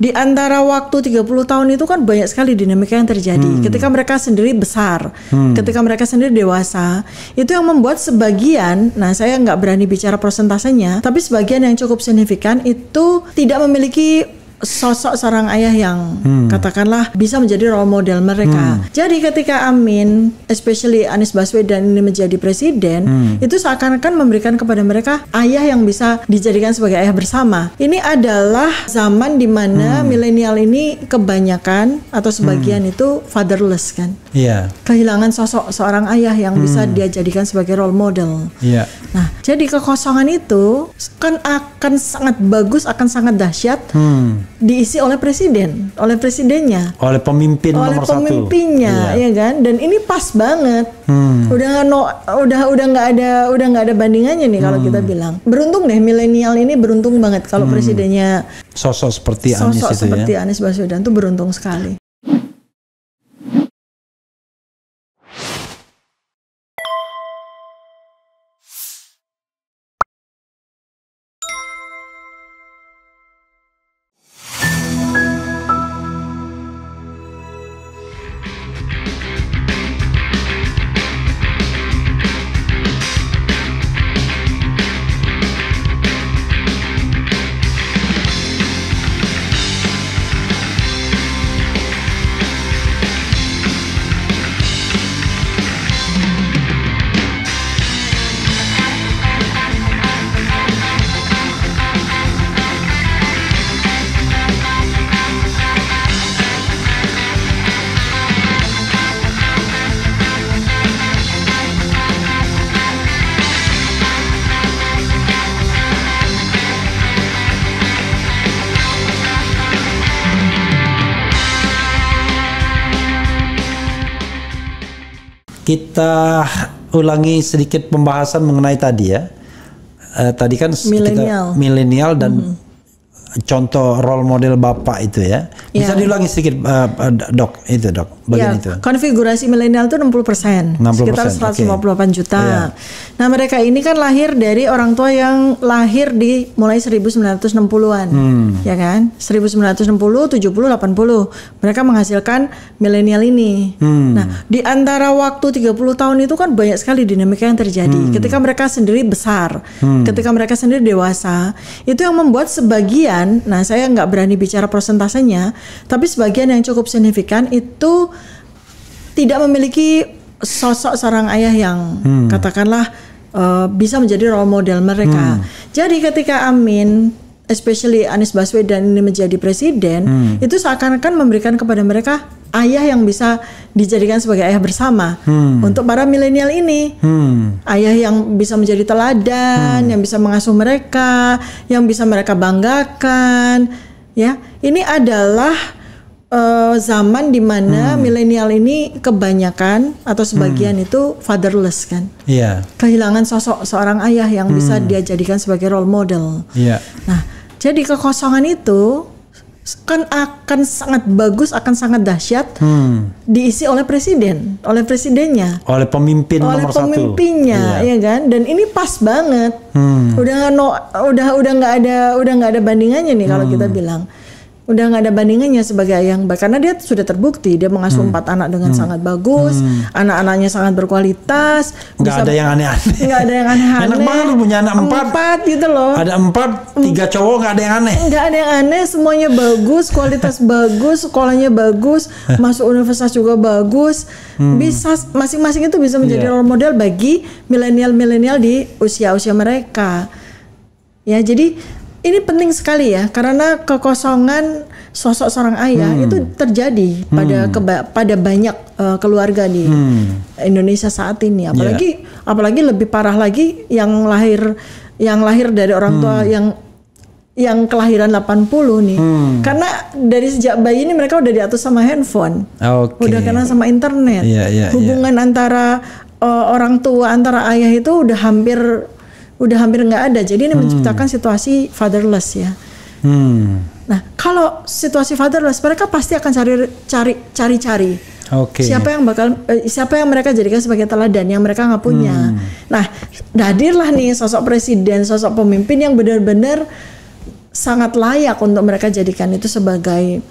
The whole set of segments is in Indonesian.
di antara waktu 30 tahun itu kan banyak sekali dinamika yang terjadi. Hmm. Ketika mereka sendiri besar, hmm. ketika mereka sendiri dewasa, itu yang membuat sebagian, nah saya nggak berani bicara persentasenya, tapi sebagian yang cukup signifikan itu tidak memiliki sosok seorang ayah yang hmm. katakanlah bisa menjadi role model mereka. Hmm. Jadi ketika Amin, especially Anies Baswedan ini menjadi presiden, hmm. itu seakan-akan memberikan kepada mereka ayah yang bisa dijadikan sebagai ayah bersama. Ini adalah zaman mana hmm. milenial ini kebanyakan atau sebagian hmm. itu fatherless kan, yeah. kehilangan sosok seorang ayah yang hmm. bisa dia jadikan sebagai role model. Yeah. Nah, jadi kekosongan itu kan akan sangat bagus, akan sangat dahsyat. Hmm diisi oleh presiden, oleh presidennya, oleh pemimpin oleh nomor pemimpinnya, satu. Iya. ya kan? Dan ini pas banget. Hmm. Udah no, udah udah nggak ada udah nggak ada bandingannya nih kalau hmm. kita bilang. Beruntung deh milenial ini beruntung banget kalau hmm. presidennya sosok seperti sosok itu ya. seperti ya. Anies Baswedan tuh beruntung sekali. kita ulangi sedikit pembahasan mengenai tadi ya. Uh, tadi kan milenial milenial dan mm -hmm contoh role model bapak itu ya. Bisa yeah. diulangi sedikit uh, dok itu dok bagian ya, itu. Konfigurasi milenial itu 60 persen, sekitar 158 okay. juta. Yeah. Nah mereka ini kan lahir dari orang tua yang lahir di mulai 1960-an, hmm. ya kan? 1960, 70, 80. Mereka menghasilkan milenial ini. Hmm. Nah di antara waktu 30 tahun itu kan banyak sekali dinamika yang terjadi. Hmm. Ketika mereka sendiri besar, hmm. ketika mereka sendiri dewasa, itu yang membuat sebagian, nah saya nggak berani bicara persentasenya, tapi sebagian yang cukup signifikan itu tidak memiliki sosok seorang ayah yang hmm. katakanlah uh, bisa menjadi role model mereka. Hmm. Jadi ketika Amin especially Anies Baswedan ini menjadi presiden, hmm. itu seakan-akan memberikan kepada mereka ayah yang bisa dijadikan sebagai ayah bersama hmm. untuk para milenial ini. Hmm. Ayah yang bisa menjadi teladan, hmm. yang bisa mengasuh mereka, yang bisa mereka banggakan, ya. Ini adalah uh, zaman dimana hmm. milenial ini kebanyakan atau sebagian hmm. itu fatherless kan, yeah. kehilangan sosok seorang ayah yang hmm. bisa dia jadikan sebagai role model. Yeah. Nah, jadi kekosongan itu kan akan sangat bagus, akan sangat dahsyat hmm. diisi oleh presiden, oleh presidennya, oleh pemimpin oleh nomor pemimpinnya, satu. ya iya kan. Dan ini pas banget, hmm. udah nggak no, udah udah nggak ada udah nggak ada bandingannya nih hmm. kalau kita bilang udah nggak ada bandingannya sebagai ayah yang baik karena dia sudah terbukti dia mengasuh hmm. empat anak dengan hmm. sangat bagus hmm. anak-anaknya sangat berkualitas nggak ada yang aneh-aneh nggak ada yang aneh-aneh enak banget lu punya anak empat empat gitu loh ada empat tiga cowok nggak ada yang aneh nggak ada yang aneh semuanya bagus kualitas bagus sekolahnya bagus masuk universitas juga bagus hmm. bisa masing-masing itu bisa menjadi yeah. role model bagi milenial-milenial di usia-usia mereka ya jadi ini penting sekali ya karena kekosongan sosok seorang ayah hmm. itu terjadi pada hmm. keba pada banyak uh, keluarga di hmm. Indonesia saat ini iya. apalagi yeah. apalagi lebih parah lagi yang lahir yang lahir dari orang tua hmm. yang yang kelahiran 80 nih hmm. karena dari sejak bayi ini mereka udah diatur sama handphone okay. udah kenal sama internet yeah, yeah, iya. hubungan yeah. antara uh, orang tua antara ayah itu udah hampir udah hampir nggak ada. Jadi ini hmm. menciptakan situasi fatherless ya. Hmm. Nah, kalau situasi fatherless, mereka pasti akan cari cari cari cari. Okay. Siapa yang bakal eh, siapa yang mereka jadikan sebagai teladan yang mereka nggak punya. Hmm. Nah, hadirlah nih sosok presiden, sosok pemimpin yang benar-benar sangat layak untuk mereka jadikan itu sebagai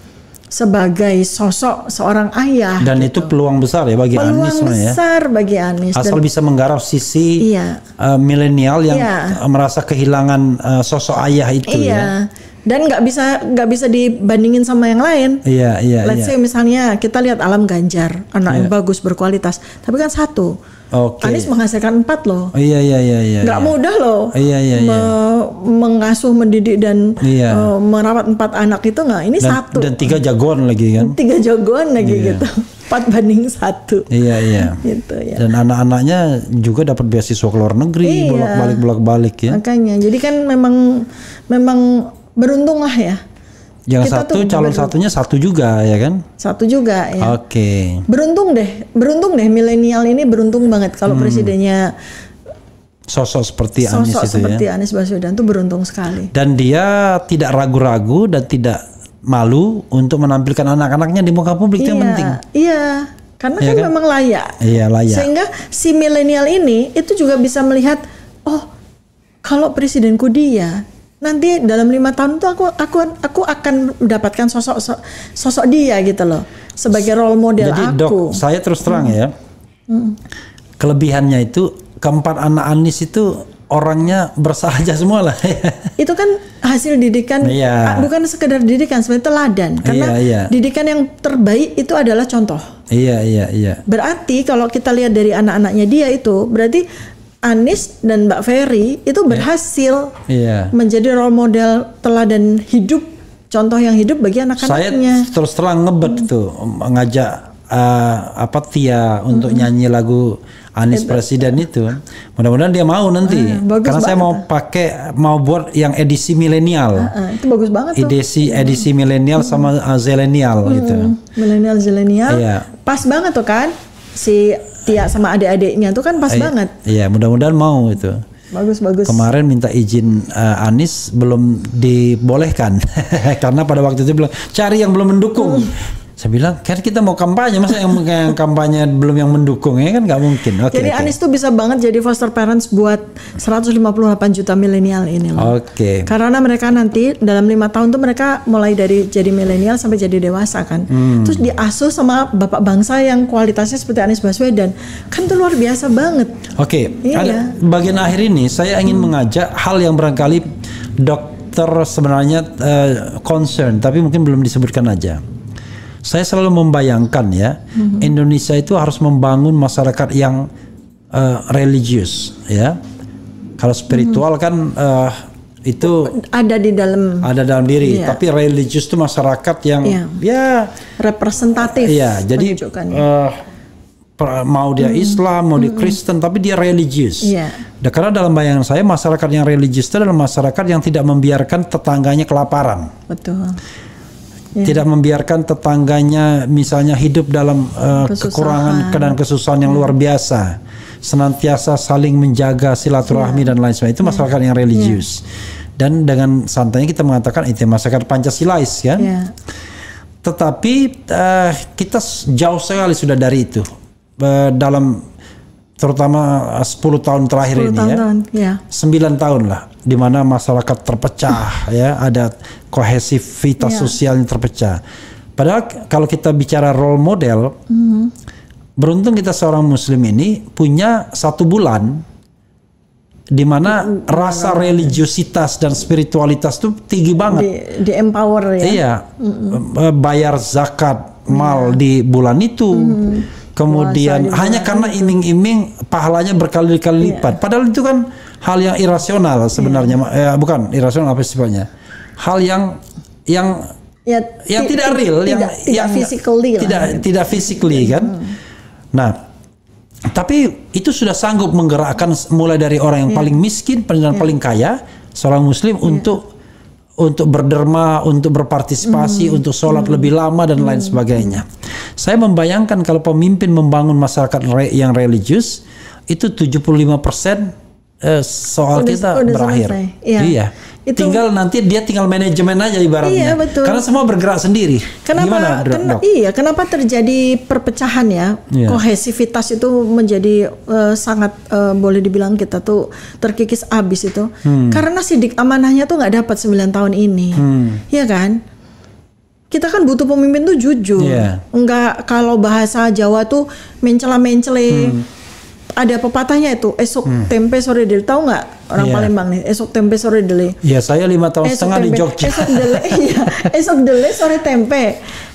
sebagai sosok seorang ayah. Dan gitu. itu peluang besar ya bagi peluang Anies. Peluang ya. besar ya. bagi Anies. Asal dan, bisa menggarap sisi iya. uh, milenial yang iya. Eh, merasa kehilangan uh, sosok ayah itu iya. ya. Dan nggak bisa nggak bisa dibandingin sama yang lain. Iya iya. Let's iya. say misalnya kita lihat Alam Ganjar, anak iya. yang bagus berkualitas, tapi kan satu Okay. Anies menghasilkan empat loh. Oh, iya iya iya iya. Gak iya. mudah loh. Iya iya iya. Me mengasuh, mendidik dan iya. uh, merawat empat anak itu nggak. Ini dan, satu. Dan tiga jagoan lagi kan. Tiga jagoan lagi iya. gitu. Empat banding satu. Iya iya. gitu ya. Dan anak-anaknya juga dapat beasiswa ke luar negeri iya. bolak balik bolak balik ya. Makanya. Jadi kan memang memang beruntung lah ya yang kita satu tuh calon satunya satu juga ya kan? Satu juga ya. Oke. Okay. Beruntung deh, beruntung deh milenial ini beruntung banget kalau hmm. presidennya sosok seperti sosok Anies itu ya. seperti ya. Anies Baswedan tuh beruntung sekali. Dan dia tidak ragu-ragu dan tidak malu untuk menampilkan anak-anaknya di muka publik iya, itu yang iya, penting. Iya. Karena iya kan, kan memang layak. Iya, layak. Sehingga si milenial ini itu juga bisa melihat oh kalau presidenku dia, nanti dalam lima tahun itu aku aku aku akan mendapatkan sosok sosok dia gitu loh sebagai role model Jadi, aku. Dok, saya terus terang ya. hmm. ya. Hmm. Kelebihannya itu keempat anak Anis itu orangnya bersahaja semua lah. itu kan hasil didikan iya. Ah, bukan sekedar didikan sebenarnya teladan iya, karena iya, iya. didikan yang terbaik itu adalah contoh. Iya iya iya. Berarti kalau kita lihat dari anak-anaknya dia itu berarti Anies dan Mbak Ferry itu iya. berhasil yeah. Yeah. menjadi role model teladan hidup, contoh yang hidup bagi anak-anaknya. Saya terus terang ngebet hmm. tuh mengajak uh, eh, apa Tia untuk hmm. nyanyi lagu Anies Hebat. Presiden itu. Mudah-mudahan dia mau nanti. Hmm, bagus Karena saya mau pakai mau buat yang edisi milenial. Uh, uh, itu bagus banget. Edisi tuh. edisi hmm. milenial hmm. sama uh, eh, zelenial gitu. hmm. gitu. Milenial zelenial. Yeah. Pas banget tuh kan si Tia sama adik-adiknya tuh kan pas Ay, iya, banget. Iya, mudah-mudahan mau itu. Bagus bagus. Kemarin minta izin uh, eh, Anies belum dibolehkan karena pada waktu itu belum cari yang belum mendukung. Hmm. Saya bilang, kan kita mau kampanye, masa yang, yang kampanye belum yang mendukung ya kan nggak mungkin. Okay, jadi okay. Anies tuh bisa banget jadi foster parents buat 158 juta milenial ini loh. Oke. Okay. Karena mereka nanti dalam lima tahun tuh mereka mulai dari jadi milenial sampai jadi dewasa kan. Hmm. Terus diasuh sama bapak bangsa yang kualitasnya seperti Anies Baswedan, kan tuh luar biasa banget. Oke. Okay. Iya. Bagian hmm. akhir ini saya ingin hmm. mengajak hal yang barangkali dok dokter sebenarnya uh, concern tapi mungkin belum disebutkan aja. Saya selalu membayangkan ya, mm-hmm. Indonesia itu harus membangun masyarakat yang uh, religius ya. Kalau mhm. spiritual mm-hmm. kan uh, itu ada di dalam ada dalam diri, iya. tapi religius itu masyarakat yang iya. ya representatif. ya jadi uh, mau dia mm-hmm. Islam, mau dia mm-hmm. Kristen, tapi dia religius. Yeah. karena dalam bayangan saya masyarakat yang religius itu adalah masyarakat yang tidak membiarkan tetangganya kelaparan. Betul. Ya. tidak membiarkan tetangganya misalnya hidup dalam uh, kekurangan dan kesusahan yang ya. luar biasa senantiasa saling menjaga silaturahmi yeah. dan lain sebagainya itu ya. masyarakat yeah. yang religius yeah. dan dengan santainya kita mengatakan itu masyarakat pancasilais ya yeah. tetapi uh, kita jauh sekali sudah dari itu uh, dalam terutama 10 eh, tahun terakhir 10 ini tahun, ya. Tahun, ya. 9 tahun lah di mana masyarakat terpecah ah. ya, ada kohesivitas ya. sosial yang terpecah. Padahal kalau kita bicara role model, mm -hmm. beruntung kita seorang muslim ini punya satu bulan di mana mm-hmm. rasa religiositas dan spiritualitas itu tinggi banget. Di, di empower ya. Iya. Mm -hmm. Bayar zakat mal yeah. di bulan itu. Mm -hmm kemudian hanya karena iming-iming pahalanya berkali-kali iya. lipat. Yeah. Padahal itu kan hal yang irasional iya. sebenarnya, yeah. eh, bukan irasional apa sifatnya, hal yang yang ya, yang tidak real, tidak, yang tidak yang physically tidak lah. tidak physically iya. kan. Hmm. Nah, tapi itu sudah sanggup menggerakkan mulai dari orang yang yeah. paling miskin, dan yeah. paling kaya, seorang muslim yeah. untuk untuk berderma, untuk berpartisipasi, mm. untuk sholat mm. lebih lama dan mm. lain hmm. sebagainya. Saya membayangkan kalau pemimpin membangun masyarakat re yang religius itu 75 persen eh, soal udah, kita udah berakhir. Iya. iya. Itu, tinggal nanti dia tinggal manajemen aja ibaratnya. Iya, betul. Karena semua bergerak sendiri. Kenapa? Gimana, ken Iya, kenapa terjadi perpecahan ya? Iya. Kohesivitas itu menjadi uh, sangat uh, boleh dibilang kita tuh terkikis abis itu. Hmm. Karena sidik amanahnya tuh nggak dapat 9 tahun ini. Hmm. Iya kan? kita kan butuh pemimpin tuh jujur. Yeah. Enggak kalau bahasa Jawa tuh mencela-mencele. Hmm. Ada pepatahnya itu esok hmm. tempe sore dele tahu nggak orang yeah. Palembang nih esok tempe sore dele. Iya yeah, saya lima tahun esok setengah tempe. di Jogja. Esok dele, iya. esok dele sore tempe.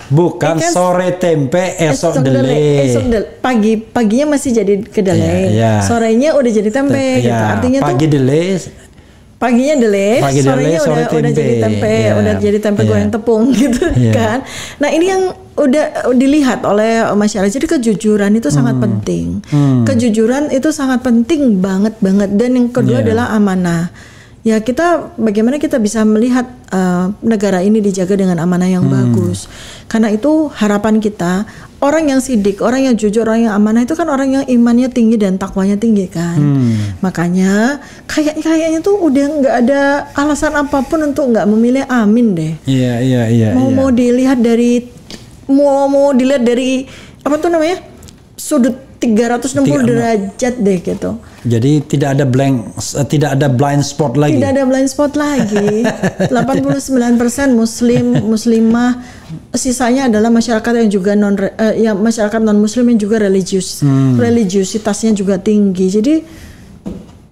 Bukan kan, sore tempe esok, esok dele. Esok dele. Pagi paginya masih jadi kedelai. Iya, iya. Yeah, yeah. Sorenya udah jadi tempe. Tem iya, gitu. Artinya pagi tuh pagi dele paginya delay, Pagi sorenya delay, sore udah tempe. udah jadi tempe, yeah. udah jadi tempe yeah. goreng tepung gitu yeah. kan. Nah, ini yang udah dilihat oleh masyarakat. Jadi kejujuran itu hmm. sangat penting. Hmm. Kejujuran itu sangat penting banget banget dan yang kedua yeah. adalah amanah ya kita bagaimana kita bisa melihat uh, negara ini dijaga dengan amanah yang hmm. bagus. Karena itu harapan kita orang yang sidik, orang yang jujur, orang yang amanah itu kan orang yang imannya tinggi dan takwanya tinggi kan. Hmm. Makanya kayak kayaknya tuh udah nggak ada alasan apapun untuk nggak memilih Amin deh. Iya yeah, iya yeah, iya. Yeah, mau yeah. mau dilihat dari mau mau dilihat dari apa tuh namanya sudut 360 Tiga, derajat deh gitu. Jadi tidak ada blank eh, tidak ada blind spot lagi. Tidak ada blind spot lagi. 89% muslim muslimah sisanya adalah masyarakat yang juga non uh, ya masyarakat non muslim yang juga religius. Hmm. Religiusitasnya juga tinggi. Jadi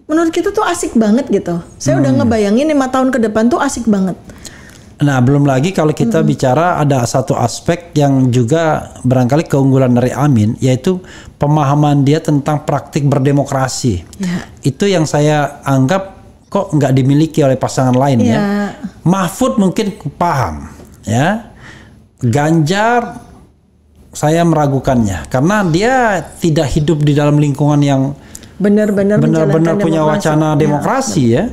menurut kita tuh asik banget gitu. Saya hmm. udah ngebayangin lima tahun ke depan tuh asik banget. Nah, belum lagi kalau kita -hmm. bicara ada satu aspek yang juga barangkali keunggulan dari Amin yaitu pemahaman dia tentang praktik berdemokrasi. Ya. Itu yang saya anggap kok nggak dimiliki oleh pasangan lain ya. ya. Mahfud mungkin paham ya. Ganjar saya meragukannya karena dia tidak hidup di dalam lingkungan yang benar-benar benar-benar punya demokrasi. wacana ya. demokrasi ya. ya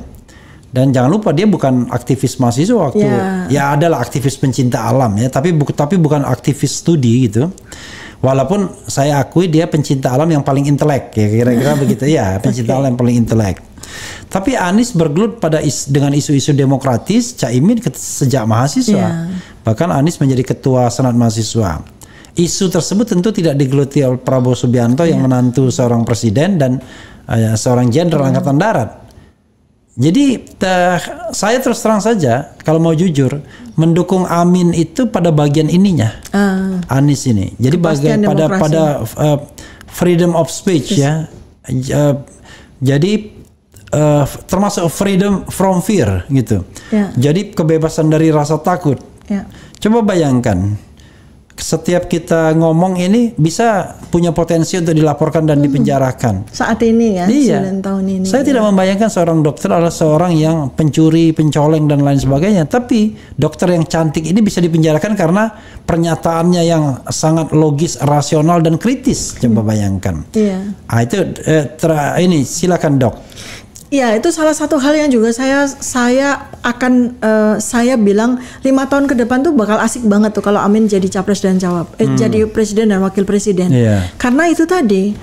dan jangan lupa dia bukan aktivis mahasiswa waktu yeah. ya adalah aktivis pencinta alam ya, tapi bu, tapi bukan aktivis studi gitu. Walaupun saya akui dia pencinta alam yang paling intelek ya kira-kira begitu ya, pencinta okay. alam yang paling intelek. Tapi Anies bergelut pada is, dengan isu-isu demokratis, Caimin sejak mahasiswa. Yeah. Bahkan Anies menjadi ketua Senat Mahasiswa. Isu tersebut tentu tidak digeluti oleh Prabowo Subianto yeah. yang menantu seorang presiden dan uh, seorang jenderal yeah. angkatan darat. Jadi teh, saya terus terang saja kalau mau jujur mendukung Amin itu pada bagian ininya uh, Anies ini. Jadi bagian pada pada uh, freedom of speech Is. ya. Uh, jadi uh, termasuk freedom from fear gitu. Yeah. Jadi kebebasan dari rasa takut. Yeah. Coba bayangkan setiap kita ngomong ini bisa punya potensi untuk dilaporkan dan hmm. dipenjarakan. Saat ini ya, iya. 9 tahun ini. Saya ya. tidak membayangkan seorang dokter adalah seorang yang pencuri, pencoleng dan lain sebagainya, tapi dokter yang cantik ini bisa dipenjarakan karena pernyataannya yang sangat logis, rasional dan kritis. Coba hmm. bayangkan. Iya. Ah itu eh, tra, ini silakan, Dok. Ya itu salah satu hal yang juga saya saya akan uh, saya bilang lima tahun ke depan tuh bakal asik banget tuh kalau Amin jadi capres dan jawab eh, hmm. jadi presiden dan wakil presiden. Yeah. Karena itu tadi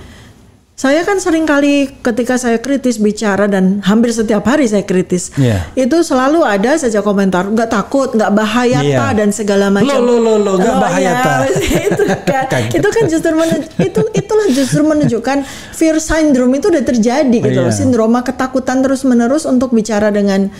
saya kan sering kali ketika saya kritis bicara dan hampir setiap hari saya kritis, yeah. itu selalu ada saja komentar nggak takut, nggak bahaya yeah. ta dan segala macam. Lo lo lo lo nggak bahaya ta. itu kan, itu kan justru itu itulah justru menunjukkan fear syndrome itu udah terjadi gitu yeah. loh, iya. sindroma ketakutan terus menerus untuk bicara dengan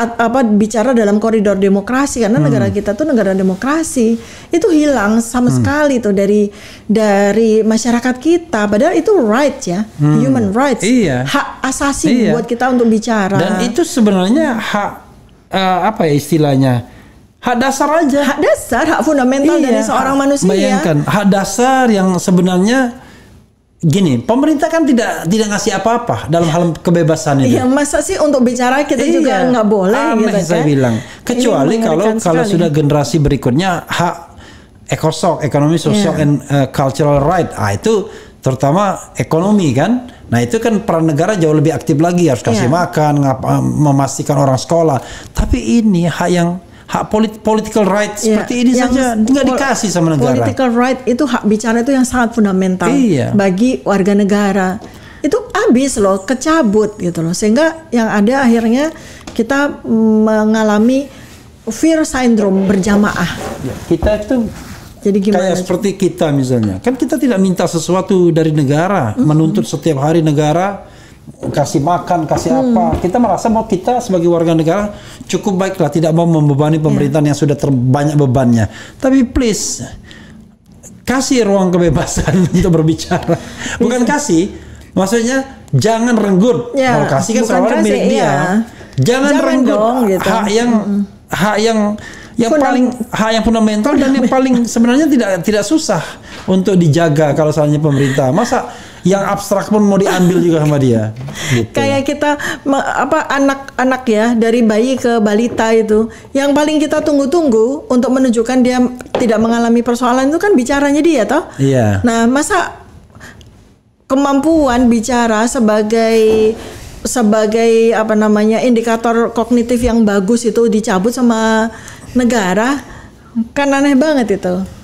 apa bicara dalam koridor demokrasi karena hmm. negara kita tuh negara demokrasi itu hilang sama hmm. sekali tuh dari dari masyarakat kita padahal itu right ya hmm. human rights iya. hak asasi iya. buat kita untuk bicara dan itu sebenarnya hak uh, apa ya istilahnya hak dasar aja hak dasar hak fundamental iya. dari seorang manusia bayangkan hak dasar yang sebenarnya gini, pemerintah kan tidak tidak ngasih apa-apa dalam hal kebebasan itu. Iya, masa sih untuk bicara kita iya, juga nggak boleh aneh gitu kan. bilang. Kecuali iya, kalau sekali. kalau sudah generasi berikutnya hak ekosok, ekonomi iya. sosial yeah. and uh, cultural right. Ah itu terutama ekonomi kan. Nah itu kan peran negara jauh lebih aktif lagi harus kasih yeah. makan, ngapa, memastikan orang sekolah. Tapi ini hak yang hak polit political right yeah. seperti ini yang saja nggak dikasih sama negara. Political right itu hak bicara itu yang sangat fundamental iya. bagi warga negara. Itu habis loh, kecabut gitu loh. Sehingga yang ada akhirnya kita mengalami fear syndrome berjamaah. Ya, kita itu jadi gimana? Kayak seperti kita misalnya, kan kita tidak minta sesuatu dari negara, mm -hmm. menuntut setiap hari negara kasih makan, kasih hmm. apa. Kita merasa bahwa kita sebagai warga negara cukup baiklah, tidak mau membebani iya. pemerintahan yeah. yang sudah terbanyak bebannya. Tapi please kasih ruang kebebasan untuk berbicara. Bukan kasih, maksudnya jangan renggut. Yeah. Kalau kasih kan selalu iya. Jangan, jangan renggut dong, gitu. hak yang hmm. hak yang yang Fundam paling hak yang fundamental dan yang paling sebenarnya tidak tidak susah untuk dijaga kalau soalnya pemerintah. Masa yang abstrak pun mau diambil juga sama dia. Gitu. Kayak kita apa anak-anak ya dari bayi ke balita itu, yang paling kita tunggu-tunggu untuk menunjukkan dia tidak mengalami persoalan itu kan bicaranya dia toh. Iya. Nah masa kemampuan bicara sebagai sebagai apa namanya indikator kognitif yang bagus itu dicabut sama negara kan aneh banget itu.